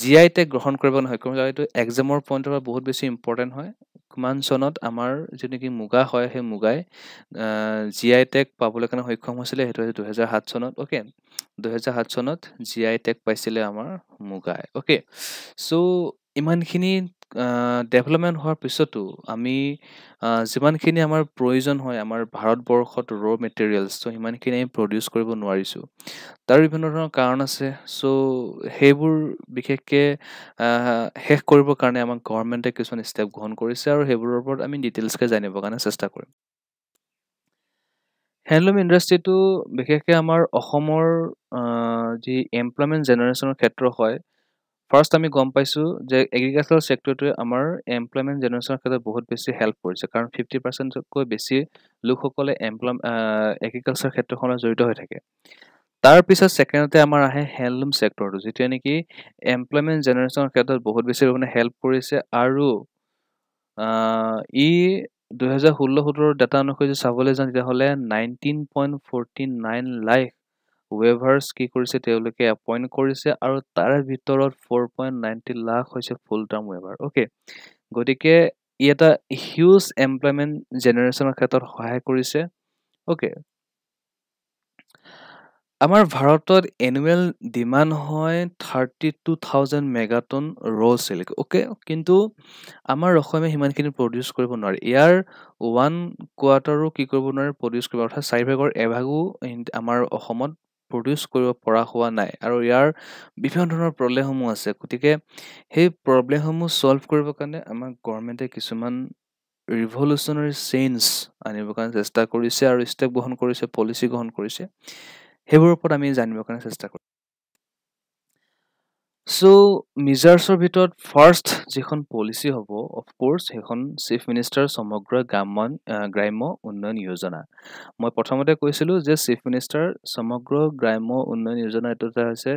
জি আই টেক গ্ৰহণ কৰিব নহয় কাৰণ এইটো এক্সামৰ পইণ্টৰ পৰা বহুত বেছি ইম্পৰ্টেণ্ট হয় মান চনত আমাৰ যিটো নেকি মুগা হয় সেই মুগাই জি আই টেক পাবলৈ কাৰণে সক্ষম হৈছিলে সেইটো হৈছে দুহেজাৰ সাত চনত অ'কে দুহেজাৰ সাত চনত জি আই টেক পাইছিলে আমাৰ মুগাই অ'কে চ' ইমানখিনি ডেভেলপমেণ্ট হোৱাৰ পিছতো আমি যিমানখিনি আমাৰ প্ৰয়োজন হয় আমাৰ ভাৰতবৰ্ষত ৰ' মেটেৰিয়েলছ চ' সিমানখিনি আমি প্ৰডিউচ কৰিব নোৱাৰিছোঁ তাৰ বিভিন্ন ধৰণৰ কাৰণ আছে চ' সেইবোৰ বিশেষকৈ শেষ কৰিবৰ কাৰণে আমাক গভৰ্ণমেণ্টে কিছুমান ষ্টেপ গ্ৰহণ কৰিছে আৰু কৰে সেইবোৰৰ ওপৰত আমি ডিটেইলছকে জানিবৰ কাৰণে চেষ্টা কৰিম হেণ্ডলুম ইণ্ডাষ্ট্ৰিটো বিশেষকৈ আমাৰ অসমৰ যি এমপ্লয়মেণ্ট জেনেৰেশ্যনৰ ক্ষেত্ৰ হয় ফাৰ্ষ্ট আমি গম পাইছোঁ যে এগ্ৰিকালচাৰ ছেক্টৰটোৱে আমাৰ এমপ্লয়মেণ্ট জেনেৰেশ্যনৰ ক্ষেত্ৰত বহুত বেছি হেল্প কৰিছে কাৰণ ফিফটি পাৰ্চেণ্টতকৈ বেছি লোকসকলে এমপ্লয় এগ্ৰিকালচাৰ ক্ষেত্ৰখনত জড়িত হৈ থাকে তাৰপিছত ছেকেণ্ডতে আমাৰ আহে হেণ্ডলুম চেক্টৰটো যিটোৱে নেকি এমপ্লয়মেণ্ট জেনেৰেশ্যনৰ ক্ষেত্ৰত বহুত বেছি পৰিমাণে হেল্প কৰিছে আৰু ই দুহেজাৰ ষোল্ল সোতৰৰ ডাটা অনুসৰি চাবলৈ যাওঁ তেতিয়াহ'লে nineteen point forty nine life weavers কি কৰিছে তেওঁলোকে এপইণ্ট কৰিছে আৰু তাৰ ভিতৰত ফ'ৰ পইণ্ট নাইণ্টি লাখ হৈছে ফুল টাৰ্ম ৱেভাৰ অ'কে গতিকে ই এটা হিউজ এমপ্লয়মেণ্ট জেনেৰেশ্যনৰ ক্ষেত্ৰত সহায় কৰিছে অ'কে আমাৰ ভাৰতত এনুৱেল ডিমাণ্ড হয় thirty two thousand megaton raw' silk okay কিন্তু আমাৰ অসমীয়া সিমানখিনি প্ৰডিউচ কৰিব নোৱাৰে ইয়াৰ ওৱান কোৱাৰ্টাৰো কি কৰিব নোৱাৰে প্ৰডিউচ কৰিব অৰ্থাৎ চাৰিভাগৰ এভাগো আমাৰ অসমত প্ৰডিউচ কৰিব পৰা হোৱা নাই আৰু ইয়াৰ বিভিন্ন ধৰণৰ প্ৰব্লেমসমূহ আছে গতিকে সেই প্ৰব্লেমসমূহ ছল্ভ কৰিবৰ কাৰণে আমাক গভৰ্ণমেণ্টে কিছুমান ৰিভলিউচনাৰী চেঞ্জ আনিবৰ কাৰণে চেষ্টা কৰিছে আৰু ষ্টেপ গ্ৰহণ কৰিছে পলিচি গ্ৰহণ কৰিছে সেইবোৰৰ ওপৰত আমি জানিবৰ কাৰণে চেষ্টা কৰোঁ চ' মিজাৰ্ছৰ ভিতৰত ফাৰ্ষ্ট যিখন পলিচি হ'ব অফক'ৰ্ছ সেইখন চিফ মিনিষ্টাৰ সমগ্ৰ গ্ৰাম্য গ্ৰাম্য উন্নয়ন যোজনা মই প্ৰথমতে কৈছিলোঁ যে চিফ মিনিষ্টাৰ সমগ্ৰ গ্ৰাম্য উন্নয়ন যোজনা এইটো এটা হৈছে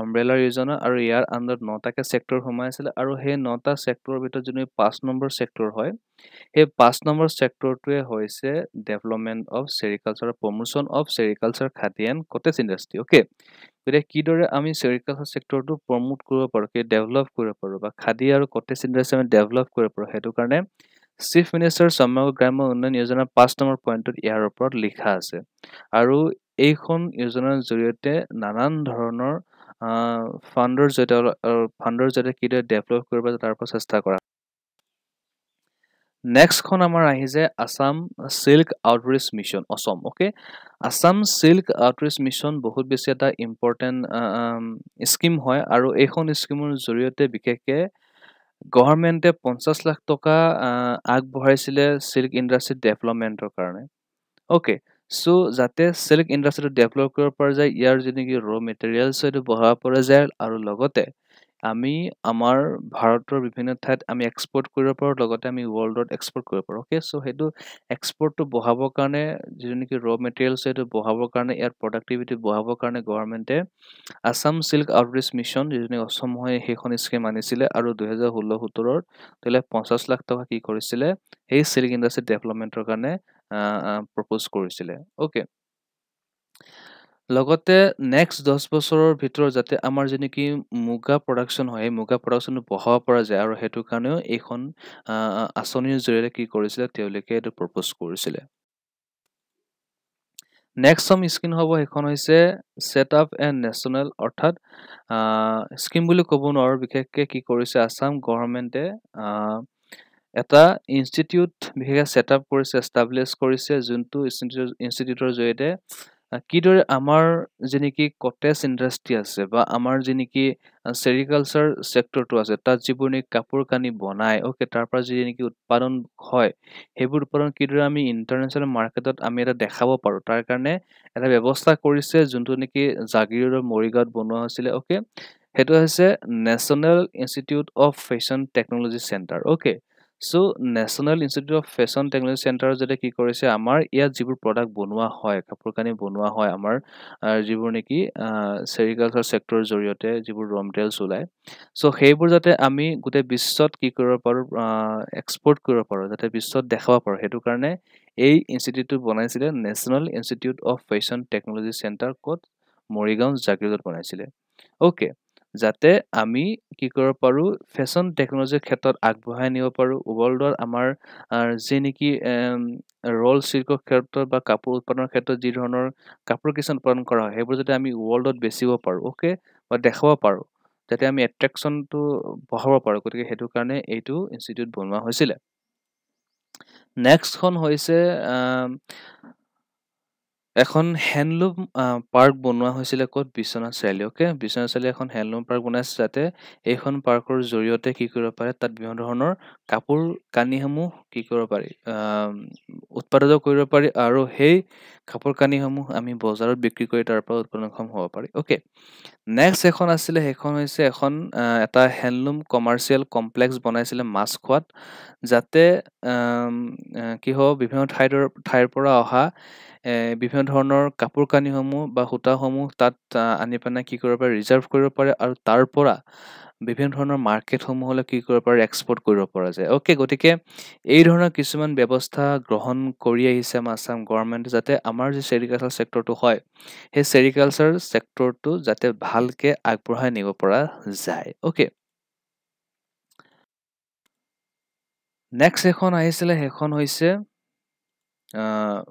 আমব্ৰেলাৰ যোজনা আৰু ইয়াৰ আণ্ডাৰত নটাকৈ ছেক্টৰ সোমাই আছিলে আৰু সেই নটা ছেক্টৰৰ ভিতৰত যোনটো পাঁচ নম্বৰ ছেক্টৰ হয় সেই পাঁচ নম্বৰ ছেক্টৰটোৱে হৈছে development of sericulture promotion of sericulture Khadi and cottage industry okay এতিয়া কিদৰে আমি চেৰিকালচাৰ চেক্টৰটো প্ৰমোট কৰিব পাৰোঁ কি ডেভেলপ কৰিব পাৰোঁ বা খাদী আৰু কটেজ ইণ্ডাষ্ট্ৰি আমি ডেভেলপ কৰিব পাৰোঁ সেইটো কাৰণে চিফ মিনিষ্টাৰ সম্যগ্ৰ গ্ৰাম্য উন্নয়ন য়োজনাৰ পাঁচ নম্বৰ পইণ্টত ইয়াৰ ওপৰত লিখা আছে আৰু এইখন য়োজনাৰ জৰিয়তে নানান ধৰণৰ ফাণ্ডৰ জৰিয়তে ফাণ্ডৰ জৰিয়তে কিদৰে ডেভেলপ কৰিব তাৰ ওপৰত চেষ্টা কৰা নেক্সটখন আমাৰ আহি যায় Assam silk outreach mission Assam okay Assam silk outreach mission বহুত বেছি এটা ইম্পৰ্টেণ্ট স্কীম হয় আৰু এইখন স্কীমৰ জৰিয়তে বিশেষকৈ গভৰ্ণমেণ্টে পঞ্চাছ লাখ টকা আগবঢ়াইছিলে চিল্ক ইণ্ডাষ্ট্ৰীৰ ডেভেলপমেণ্টৰ কাৰণে অ'কে চ' যাতে চিল্ক ইণ্ডাষ্ট্ৰীটো ডেভেলপ কৰিব পৰা যায় ইয়াৰ যি নেকি ৰ' মেটেৰিয়েলছ সেইটো বঢ়াব পৰা যায় আৰু লগতে আমি আমাৰ ভাৰতৰ বিভিন্ন ঠাইত আমি এক্সপৰ্ট কৰিব পাৰোঁ লগতে আমি ৱৰ্ল্ডত এক্সপৰ্ট কৰিব পাৰোঁ অ'কে চ' সেইটো এক্সপৰ্টটো বঢ়াবৰ কাৰণে যিটো নেকি ৰ মেটেৰিয়েলছ সেইটো বঢ়াবৰ কাৰণে ইয়াৰ প্ৰডাক্টিভিটি বঢ়াবৰ কাৰণে গভৰ্ণমেণ্টে আছাম চিল্ক আউটৰিচ মিছন যিটো নেকি অসম হয় সেইখন স্কিম আনিছিলে আৰু দুহেজাৰ ষোল্ল সোতৰৰ তেওঁলোকে পঞ্চাছ লাখ টকা কি কৰিছিলে সেই চিল্ক ইণ্ডাষ্ট্ৰি ডেভেলপমেণ্টৰ কাৰণে প্ৰপ'জ কৰিছিলে অ'কে লগতে নেক্সট দহ বছৰৰ ভিতৰত যাতে আমাৰ যেনেকৈ মুগা প্ৰডাকশ্যন হয় মুগা প্ৰডাকশ্যনটো বঢ়াব পৰা যায় আৰু সেইটো কাৰণেও এইখন আঁচনিৰ জৰিয়তে কি কৰিছিলে তেওঁলোকে এইটো প্ৰপ'জ কৰিছিলে নেক্সট চম স্কিম হ'ব সেইখন হৈছে ছেট আপ এণ্ড নেশ্যনেল অৰ্থাৎ স্কিম বুলি ক'ব নোৱাৰোঁ বিশেষকৈ কি কৰিছে আছাম গভৰ্ণমেণ্টে এটা ইনষ্টিটিউট বিশেষকৈ ছেট আপ কৰিছে এষ্টাব্লিছ কৰিছে যোনটো ইনষ্টিটিউটৰ জৰিয়তে কিদৰে আমাৰ যি নেকি কটেজ ইণ্ডাষ্ট্ৰী আছে বা আমাৰ যি নেকি চেৰিকালচাৰ চেক্টৰটো আছে তাত যিবোৰ নেকি কাপোৰ কানি বনাই অ'কে তাৰ পৰা যি নেকি উৎপাদন হয় সেইবোৰ উৎপাদন কিদৰে আমি ইণ্টাৰনেশ্যনেল মাৰ্কেটত আমি এটা দেখাব পাৰোঁ তাৰ কাৰণে এটা ব্যৱস্থা কৰিছে যোনটো নেকি জাগিৰোডৰ মৰিগাঁৱত বনোৱা হৈছিলে অ'কে সেইটো হৈছে national institute of fashion technology centre okay so' national institute of fashion technology চেণ্টাৰত যাতে কি কৰিছে আমাৰ ইয়াত যিবোৰ প্ৰডাক্ট বনোৱা হয় কাপোৰ কানি বনোৱা হয় আমাৰ যিবোৰ নেকি ছেৰিকালচাৰ ছেক্টৰৰ জৰিয়তে যিবোৰ ৰ' মেটেৰিয়েলছ ওলায় চ' সেইবোৰ যাতে আমি গোটেই বিশ্বত কি কৰিব পাৰোঁ এক্সপৰ্ট কৰিব পাৰোঁ যাতে বিশ্বত দেখাব পাৰোঁ সেইটো কাৰণে এই ইনষ্টিটিউটটো বনাইছিলে national institute of fashion technology centre ক'ত মৰিগাঁও জাগিৰোডত বনাইছিলে অ'কে যাতে আমি কি কৰিব পাৰোঁ ফেশ্বন টেকন'লজিৰ ক্ষেত্ৰত আগবঢ়াই নিব পাৰোঁ ৱৰ্ল্ডৰ আমাৰ যি নেকি ৰল চিল্কৰ ক্ষেত্ৰত বা কাপোৰ উৎপাদনৰ ক্ষেত্ৰত যি ধৰণৰ কাপোৰ কিছুমান উৎপাদন কৰা হয় সেইবোৰ যাতে আমি ৱৰ্ল্ডত বেচিব পাৰোঁ অ'কে বা দেখাব পাৰোঁ যাতে আমি এট্ৰেকশ্যনটো বঢ়াব পাৰোঁ গতিকে সেইটো কাৰণে এইটো ইনষ্টিটিউট বনোৱা হৈছিলে নেক্সটখন হৈছে এখন হেণ্ডলুম পাৰ্ক বনোৱা হৈছিলে ক'ত বিশ্বনাথ চাৰিআলি অ'কে বিশ্বনাথ চাৰিআলি এখন হেণ্ডলুম পাৰ্ক বনাইছে যাতে এইখন পাৰ্কৰ জৰিয়তে কি কৰিব পাৰে তাত বিভিন্ন ধৰণৰ কাপোৰ কানিসমূহ কি কৰিব পাৰি উৎপাদিত কৰিব পাৰি আৰু সেই কাপোৰ কানিসমূহ আমি বজাৰত বিক্ৰী কৰি তাৰ পৰা উৎপাদনক্ষম হ'ব পাৰি অ'কে নেক্সট এখন আছিলে সেইখন হৈছে এখন এটা হেণ্ডলুম কমাৰ্চিয়েল কমপ্লেক্স বনাইছিলে মাছখোৱাত যাতে কি হ'ব বিভিন্ন ঠাইৰ ঠাইৰ পৰা অহা বিভিন্ন ধৰণৰ কাপোৰ কানিসমূহ বা সূতাসমূহ তাত আনি পেলাই কি কৰিব পাৰে ৰিজাৰ্ভ কৰিব পাৰে আৰু তাৰ পৰা বিভিন্ন ধৰণৰ মাৰ্কেটসমূহলৈ কি কৰিব পাৰে এক্সপৰ্ট কৰিব পৰা যায় অ'কে গতিকে এই ধৰণৰ কিছুমান ব্যৱস্থা গ্ৰহণ কৰি আহিছে আমাৰ আছাম গভৰ্ণমেণ্টে যাতে আমাৰ যি ছেৰিকালচাৰ চেক্টৰটো হয় সেই ছেৰিকালচাৰ চেক্টৰটো যাতে ভালকৈ আগবঢ়াই নিব পৰা যায় অ'কে নেক্সট এখন আহিছিলে সেইখন হৈছে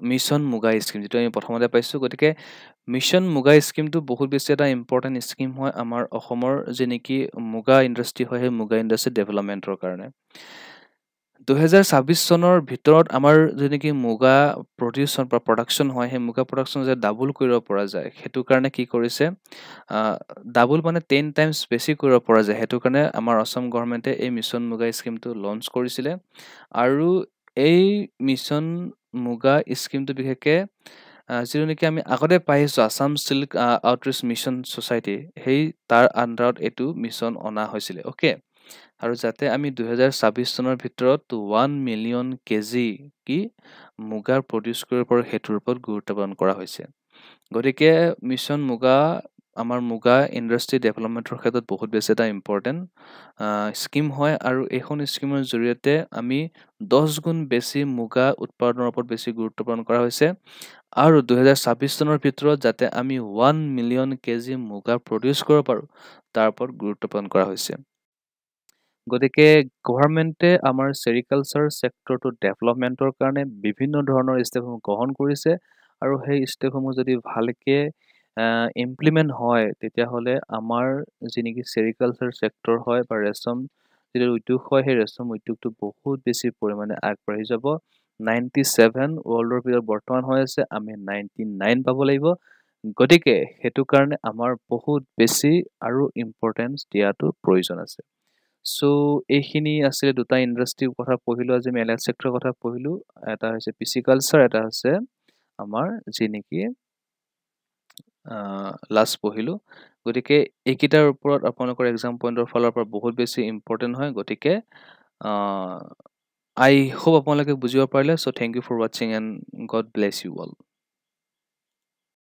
মিছন মুগা স্কিম যিটো আমি প্ৰথমতে পাইছোঁ গতিকে মিছন মুগা স্কিমটো বহুত বেছি এটা ইম্পৰ্টেণ্ট স্কিম হয় আমাৰ অসমৰ যি নেকি মুগা ইণ্ডাষ্ট্ৰী হয় সেই মুগা ইণ্ডাষ্ট্ৰী ডেভেলপমেণ্টৰ কাৰণে দুহেজাৰ ছাব্বিছ চনৰ ভিতৰত আমাৰ যি নেকি মুগা প্ৰডিউচন বা প্ৰডাকশ্যন হয় সেই মুগা প্ৰডাকশ্যন যে ডাবল কৰিব পৰা যায় সেইটো কাৰণে কি কৰিছে ডাবল মানে টেন টাইমছ বেছি কৰিব পৰা যায় সেইটো কাৰণে আমাৰ অসম গভৰ্ণমেণ্টে এই মিছন মুগা স্কিমটো লঞ্চ কৰিছিলে আৰু এই মিছন মুগা স্কিমটো বিশেষকৈ যিটো নেকি আমি আগতে পাইছোঁ Assam silk outreach mission society সেই তাৰ আণ্ডাৰত এইটো মিছন অনা হৈছিলে অ'কে আৰু যাতে আমি দুহেজাৰ ছাব্বিছ চনৰ ভিতৰত ওৱান মিলিয়ন কে জি কি মুগা প্ৰডিউচ কৰিব পাৰোঁ সেইটোৰ ওপৰত গুৰুত্ব প্ৰদান কৰা হৈছে গতিকে মিছন মুগা আমাৰ মুগা ইণ্ডাষ্ট্ৰি ডেভেলপমেণ্টৰ ক্ষেত্ৰত বহুত বেছি এটা ইম্পৰ্টেণ্ট স্কীম হয় আৰু এইখন স্কীমৰ জৰিয়তে আমি দহ গুণ বেছি মুগা উৎপাদনৰ ওপৰত বেছি গুৰুত্ব প্ৰদান কৰা হৈছে আৰু দুহেজাৰ ছাব্বিছ চনৰ ভিতৰত যাতে আমি one million kg Muga produce কৰিব পাৰোঁ তাৰ ওপৰত গুৰুত্ব প্ৰদান কৰা হৈছে গতিকে গভৰ্ণমেণ্টে আমাৰ ছেৰিকালচাৰ চেক্টৰটো ডেভেলপমেণ্টৰ কাৰণে বিভিন্ন ধৰণৰ ষ্টেপসমূহ গ্ৰহণ কৰিছে আৰু সেই ষ্টেপসমূহ যদি ভালকৈ ইমপ্লিমেণ্ট হয় তেতিয়াহ'লে আমাৰ যি নেকি চেৰিকালচাৰ চেক্টৰ হয় বা ৰেচম যিটো উদ্যোগ হয় সেই ৰেচম উদ্যোগটো বহুত বেছি পৰিমাণে আগবাঢ়ি যাব নাইণ্টি ছেভেন ৱৰ্ল্ডৰ ভিতৰত বৰ্তমান হৈ আছে আমি নাইণ্টি নাইন পাব লাগিব গতিকে সেইটো কাৰণে আমাৰ বহুত বেছি আৰু ইম্পৰ্টেঞ্চ দিয়াটো প্ৰয়োজন আছে চ' এইখিনি আছিলে দুটা ইণ্ডাষ্ট্ৰীৰ কথা পঢ়িলোঁ আজি আমি মেলেক চেক্টৰৰ কথা পঢ়িলোঁ এটা হৈছে পিচিকালচাৰ এটা হৈছে আমাৰ যি নেকি লাষ্ট পঢ়িলোঁ গতিকে এইকেইটাৰ ওপৰত আপোনালোকৰ এক্সাম পইণ্টৰ ফালৰ পৰা বহুত বেছি ইম্পৰ্টেণ্ট হয় গতিকে আই হোপ আপোনালোকে বুজিব পাৰিলে চ' থেংক ইউ ফৰ ৱাটছিং and God bless you all